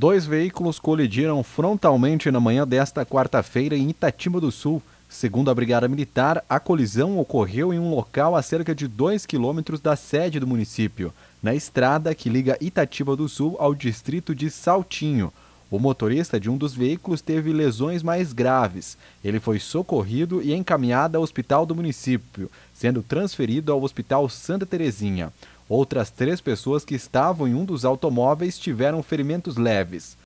Dois veículos colidiram frontalmente na manhã desta quarta-feira em Itatiba do Sul. Segundo a Brigada Militar, a colisão ocorreu em um local a cerca de 2 quilômetros da sede do município, na estrada que liga Itatiba do Sul ao distrito de Saltinho. O motorista de um dos veículos teve lesões mais graves. Ele foi socorrido e encaminhado ao hospital do município, sendo transferido ao Hospital Santa Terezinha. Outras três pessoas que estavam em um dos automóveis tiveram ferimentos leves.